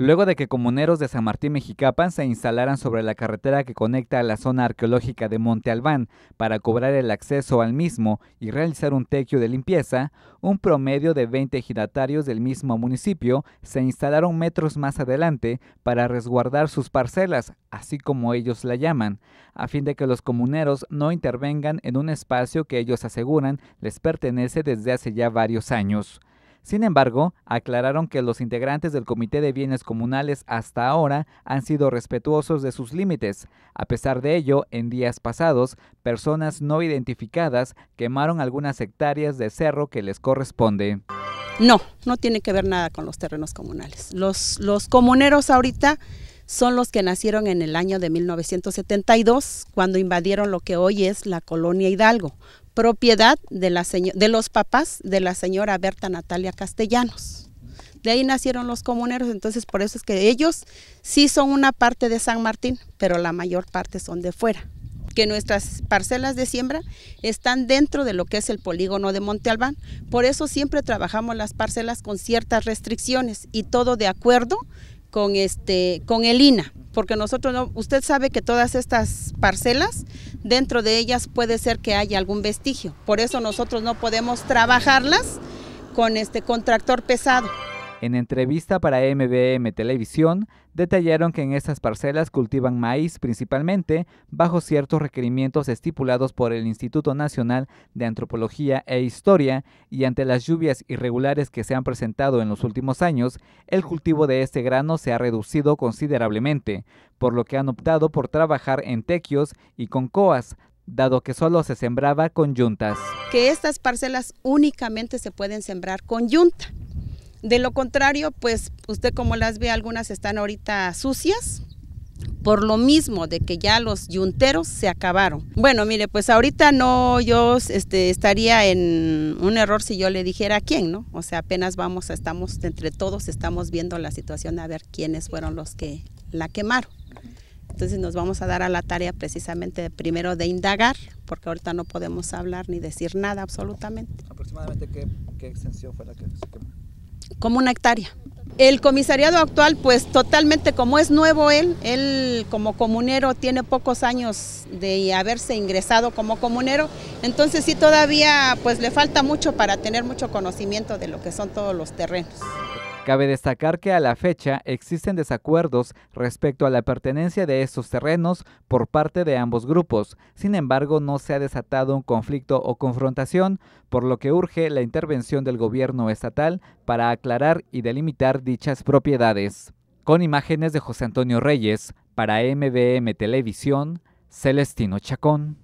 Luego de que comuneros de San Martín Mexicapan se instalaran sobre la carretera que conecta a la zona arqueológica de Monte Albán para cobrar el acceso al mismo y realizar un tequio de limpieza, un promedio de 20 giratarios del mismo municipio se instalaron metros más adelante para resguardar sus parcelas, así como ellos la llaman, a fin de que los comuneros no intervengan en un espacio que ellos aseguran les pertenece desde hace ya varios años. Sin embargo, aclararon que los integrantes del Comité de Bienes Comunales hasta ahora han sido respetuosos de sus límites. A pesar de ello, en días pasados, personas no identificadas quemaron algunas hectáreas de cerro que les corresponde. No, no tiene que ver nada con los terrenos comunales. Los, comuneros ahorita son los que nacieron en el año de 1972, cuando invadieron lo que hoy es la colonia Hidalgo, propiedad de, la de los papás de la señora Berta Natalia Castellanos. De ahí nacieron los comuneros, entonces por eso es que ellos sí son una parte de San Martín, pero la mayor parte son de fuera. Que nuestras parcelas de siembra están dentro de lo que es el polígono de Monte Albán. Por eso siempre trabajamos las parcelas con ciertas restricciones y todo de acuerdo con este con el INA, porque nosotros usted sabe que todas estas parcelas dentro de ellas puede ser que haya algún vestigio. Por eso nosotros no podemos trabajarlas con este contractor pesado. En entrevista para MBM Televisión, detallaron que en estas parcelas cultivan maíz principalmente bajo ciertos requerimientos estipulados por el Instituto Nacional de Antropología e Historia y ante las lluvias irregulares que se han presentado en los últimos años, el cultivo de este grano se ha reducido considerablemente, por lo que han optado por trabajar en tequios y con coas, dado que solo se sembraba con yuntas. Que estas parcelas únicamente se pueden sembrar con yunta de lo contrario, pues usted como las ve, algunas están ahorita sucias, por lo mismo de que ya los yunteros se acabaron. Bueno, mire, pues ahorita no, yo este, estaría en un error si yo le dijera a quién, ¿no? O sea, apenas vamos, estamos entre todos, estamos viendo la situación a ver quiénes fueron los que la quemaron. Entonces nos vamos a dar a la tarea precisamente primero de indagar, porque ahorita no podemos hablar ni decir nada absolutamente. ¿Aproximadamente qué, qué extensión fue la que se quemó? como una hectárea. El comisariado actual, pues totalmente como es nuevo él, él como comunero tiene pocos años de haberse ingresado como comunero, entonces sí todavía pues le falta mucho para tener mucho conocimiento de lo que son todos los terrenos. Cabe destacar que a la fecha existen desacuerdos respecto a la pertenencia de estos terrenos por parte de ambos grupos, sin embargo no se ha desatado un conflicto o confrontación, por lo que urge la intervención del gobierno estatal para aclarar y delimitar dichas propiedades. Con imágenes de José Antonio Reyes, para MBM Televisión, Celestino Chacón.